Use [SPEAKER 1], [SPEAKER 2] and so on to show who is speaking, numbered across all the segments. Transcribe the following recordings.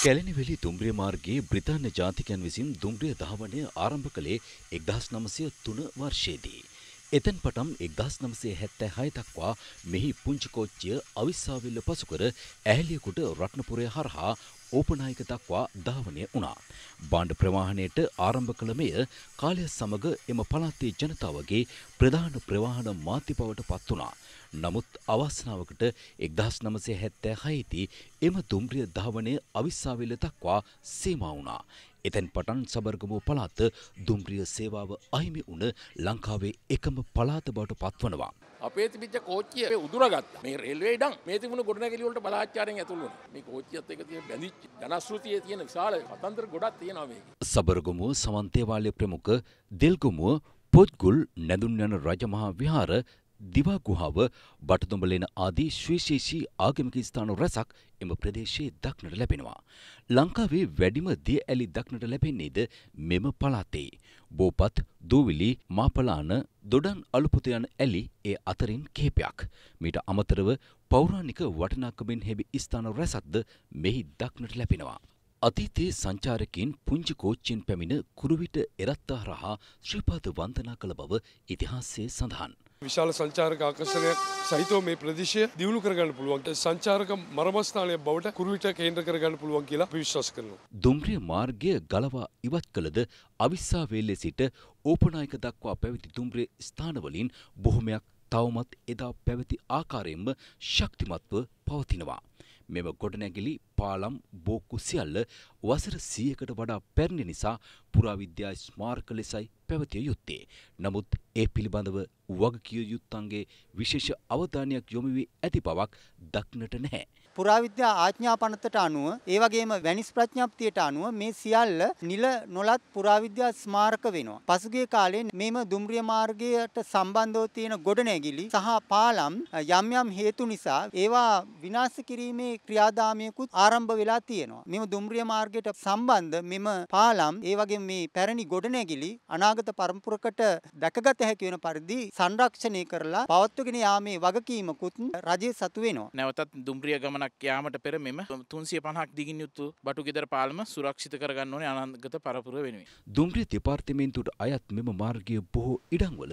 [SPEAKER 1] කැලණිවෙලි දුම්රිය මාර්ගයේ බ්‍රිතාන්‍ය ජාතිකයන් විසින් දුම්රිය ධාවනය ආරම්භ කළේ 1903 වර්ෂයේදී. එතැන් පටන් 1976 දක්වා මෙහි පුංචි කෝච්චිය අවිස්සාවිල්ල පසුකර ඇහැලියකුට රත්නපුරය හරහා ඕපනායක දක්වා ධාවනය වුණා. බාණ්ඩ ප්‍රවාහණයට ආරම්භ කළ මෙය කාලය සමග එම පළාතේ ජනතාවගේ ප්‍රධාන ප්‍රවාහන මාධ්‍ය බවට පත් වුණා. නමුත් අවාසනාවකට එක්දහස් නමසය හැත්තෑ හයිති එම දුම්රිය ධාවනය අවිස්සාවිල තක්වා සේමා වුණා. එතැන් පටන් සබර්ගමෝ පලාත දුම්රිය සේවාව අහිමි වුණ ලංකාවේ එකම පලාත බවට පත්වනවා. අපේ තිබිච්ච කෝච්චිය උදුරගත් මේ රෙල්වේ ඉඩම් මේ තිබුණු ගොඩනැගිලි බලාචාරයෙන් ඇතුළු වුණා. මේ කෝච්චියත් එක්ක තියෙන බැඳිච්ච ජනශ්‍රුතියේ තියෙන විශාල කතන්දර ගොඩක් තියෙනවා මේකේ. සබර්ගමුව සමන්තේවාලයේ ප්‍රමුඛ දෙල්ගමුව පොත්ගුල් නැඳුන් යන රජමහා විහාර දිවා ගුහාව, බටදුඹලෙන ආදී සුවිශේෂී ආගමික ස්ථාන රැසක් එම ප්‍රදේශයේ දක්නට ලැබෙනවා. ලංකාවේ වැඩිම දිය ඇලි දක්නට ලැබෙන්නේද මෙම පළාතේ. බෝපත්, දූවිලි, මාපලාන, දොඩන් අලුපුත යන ඇලි ඒ අතරින් කිහිපයක්. මීට අමතරව පෞරාණික වටිනාකමින් හැබි ස්ථාන රැසක්ද මෙහි දක්නට ලැබෙනවා. අතීතයේ සංචාරකින් පුංචි කෝච්චියෙන් පැමිණ කුරුවිට එරත්තා හරහා ශ්‍රීපාද වන්දනා කළ බව ඉතිහාසයේ සඳහන්. විශාල සංචාරක ආකර්ෂණයක් සහිතව මේ ප්‍රදේශය දියුණු කරගන්න පුළුවන්. සංචාරක මරමස්ථානය බවට කුරුවිට කේන්ද්‍ර කරගන්න පුළුවන් කියලා අපි විශ්වාස කරනවා. දුම්රිය මාර්ගය ගලවා ඉවත් කළද අවිස්සාවේල්ලේ සිට ඕපනායක දක්වා පැවති දුම්රිය ස්ථානවලින් බොහොමයක් තවමත් එදා පැවති ආකාරයෙන්ම ශක්තිමත්ව පවතිනවා. මෙම ගොඩනැගිලි පාලම් බෝක්කු සියල්ල වසර 100කට වඩා පැරණි නිසා පුරාවිද්‍යා ස්මාරක ලෙසයි පැවතිය යුත්තේ. නමුත් ඒ පිළිබඳව වගකිය යුත්තන්ගේ විශේෂ අවධානයක් යොමු වී ඇති බවක් දක්නට නැහැ. පුරාවිද්‍යා ආඥා පනතට අනුව ඒ වගේම වැනිස් ප්‍රඥාප්තියට අනුව මේ සියල්ල නිල නොලත් පුරාවිද්‍යා ස්මාරක වෙනවා. පසුගිය කාලේ මේම දුම්රිය මාර්ගයට සම්බන්ධව තියෙන ගොඩනැගිලි සහ පාලම් යම් යම් හේතු නිසා ඒවා විනාශ කිරීමේ ක්‍රියාදාමයකුත් ආරම්භ වෙලා තියෙනවා. මෙම දුම්රිය මාර්ගයට සම්බන්ධ මෙම පාලම් ඒ වගේම මේ පැරණි ගොඩනැගිලි අනාගත අනාගත පරම්පරකට දැකගත හැකි වෙන පරිදි සංරක්ෂණය කරලා පවත්වගෙන යාමේ වගකීමකුත් රජය සතු වෙනවා. නැවතත් දුම්රිය ගමනක් යාමට පෙර මෙම 350ක් දිගින් යුතු බටුගෙදර පාලම සුරක්ෂිත කරගන්න ඕනේ අනාගත පරපුර වෙනුවෙන්. දුම්රිය දෙපාර්තමේන්තුවට අයත් මෙම මාර්ගය බොහෝ ඉඩම්වල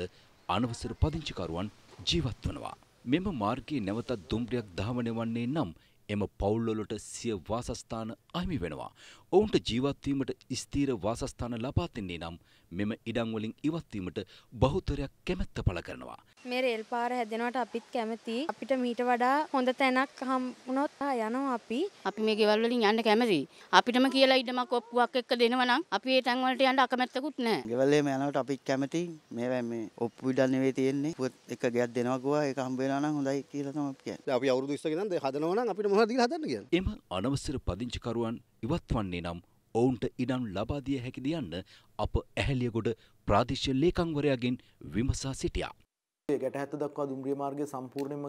[SPEAKER 1] අනවසර පදිංචිකරුවන් ජීවත් වනවා. මෙම මාර්ගයේ නැවතත් දුම්රියක් ධාවනය වන්නේ නම් එම පවුල්වලට සිය වාසස්ථාන අහිමි වෙනවා. ඔවුන්ට ජීවත්වීමට ස්ථීර වාසස්ථාන ලබා දෙන්නේ නම් මෙම ඉඩම්වලින් ඉවත්වීමට බහුතරයක් කැමැත්ත පළ කරනවා. මේ රේල් පාර හැදෙනවට අපිත් කැමති. අපිට මීට වඩා හොඳ තැනක් හම්බුනොත් යනවා අපි. අපි මේ ගෙවල් වලින් යන්න කැමති. අපිටම කියලා ඉඩමක් ඔප්පුවක් එක්ක දෙනවා නම් අපි ඒ තැන් වලට යන්න අකමැත්තකුත් නැහැ. ගෙවල් එහෙම යනකොට අපිත් කැමති. මේවා මේ ඔප්පු ඉඩම් නෙවෙයි තියෙන්නේ. පුවත් එක ගෙයක් දෙනවා ගෝවා ඒක හම්බ වෙනවා නම් හොඳයි කියලා තමයි අපි කියන්නේ. අපි අවුරුදු 20 ක ඉඳන් හදනවා නම් අපිට මොහොත දීලා හදන්න කියන්නේ. එම අනවසර පදිංචිකරුවන් ඉවත් වන්නේ නම් ඔවුන්ට ඉඩම් ලබා දිය හැකිද යන්න අප ඇහැලියගොඩ ප්‍රාදේශීය ලේකම්වරයාගෙන් විමසා සිටියා. ගැට හැත දක්වා දුම්රිය මාර්ගය සම්පූර්ණයෙන්ම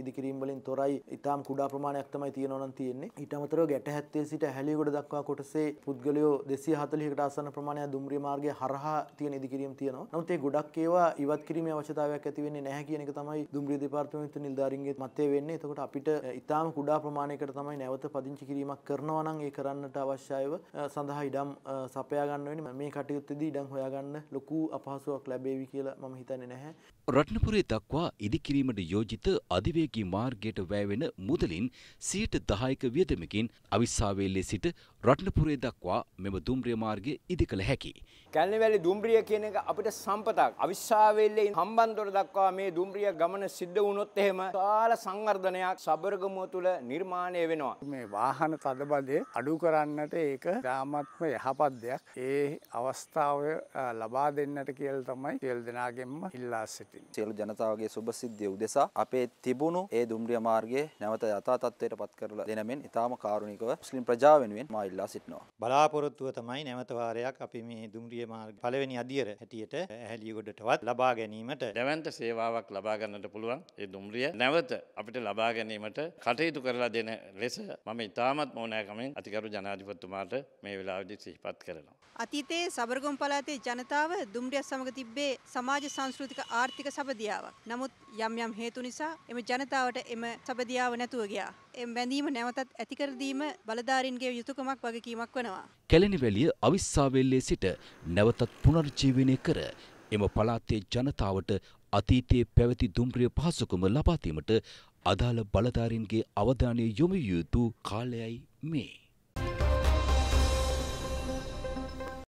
[SPEAKER 1] ඉදිකිරීම් වලින් තොරයි ඉතාම කුඩා ප්‍රමාණයක් තමයි තියෙනවා නම් තියෙන්නේ ඊට අමතරව ගැට හැත්තේ සිට හැලියගොඩ දක්වා කොටසේ පුද්ගලයෝ 240කට ආසන්න ප්‍රමාණයක් දුම්රිය මාර්ගය හරහා තියෙන ඉදිකිරීම් තියෙනවා නමුත් ඒ ගොඩක් ඒවා ඉවත් කිරීමේ අවශ්‍යතාවයක් ඇති වෙන්නේ නැහැ කියන එක තමයි දුම්රිය දෙපාර්තමේන්තු නිලධාරීන්ගේ මතය වෙන්නේ එතකොට අපිට ඉතාම කුඩා ප්‍රමාණයකට තමයි නැවත පදිංචි කිරීමක් කරනවා නම් ඒ කරන්නට අවශ්‍යයිව සඳහා ඉඩම් සපයා ගන්න වෙන්නේ මේ කටයුත්තේදී ඉඩම් හොයාගන්න ලොකු අපහසුාවක් ලැබෙවි කියලා මම හිතන්නේ නැහැ රටනපුරේ දක්වා ඉදිකිරීමට යෝජිත අධිවේගී මාර්ගයට වැයවෙන මුදලින් සියයට දහයක වියදමකින් අවිස්සාවේල්ලේ සිට රටනපුරේ දක්වා මෙම දුම්රිය මාර්ගය ඉදි කළ හැකි. කැලණිවැලි දුම්රිය කියන එක අපිට සම්පතක්. අවිස්සාවේල්ලේ හම්බන්තොට දක්වා මේ දුම්රිය ගමන සිද්ධ වුණොත් එහෙම විශාල සංවර්ධනයක් සබරගමුව තුළ නිර්මාණය වෙනවා. මේ වාහන තදබදේ අඩු කරන්නට ඒක ගාමත්ම යහපත් දෙයක්. ඒ අවස්ථාව ලබා දෙන්නට කියල තමයි කෙල් දෙනාගෙන්ම ඉල්ලා සිටි. පවතින. සියලු ජනතාවගේ සුභසිද්ධිය උදෙසා අපේ තිබුණු ඒ දුම්රිය මාර්ගයේ නැවත යථා තත්ත්වයට පත් කරලා දෙන මෙන් ඉතාම කාරුණිකව මුස්ලිම් ප්‍රජාව වෙනුවෙන් මා ඉල්ලා සිටිනවා. බලාපොරොත්තුව තමයි නැවත වාරයක් අපි මේ දුම්රිය මාර්ග පළවෙනි අදියර හැටියට ඇහැලියගොඩටවත් ලබා ගැනීමට දැවන්ත සේවාවක් ලබා ගන්නට පුළුවන්. ඒ දුම්රිය නැවත අපිට ලබා ගැනීමට කටයුතු කරලා දෙන ලෙස මම ඉතාමත් මෝනෑකමෙන් අතිකරු ජනාධිපතුමාට මේ වෙලාවිදි සිහිපත් කරනවා. අතීතයේ සබරගොම් පලාතේ ජනතාව දුම්රිය සමග තිබ්බේ සමාජ සංස්කෘතික ආර්ථික එක සබදියාවක්. නමුත් යම් යම් හේතු නිසා එම ජනතාවට එම සබදියාව නැතුව ගියා. එම් බැඳීම නැවතත් ඇතිකර දීම බලධාරීන්ගේ යුතුයකමක් වගකීමක් වෙනවා. කැලණිවැලිය අවිස්සාවේල්ලේ සිට නැවතත් පුනර්ජීවනය කර එම පළාතේ ජනතාවට අතීතයේ පැවති දුම්රිය පහසුකම ලබා දීමට අදාළ බලධාරීන්ගේ අවධානය යොමු යුතු කාලයයි මේ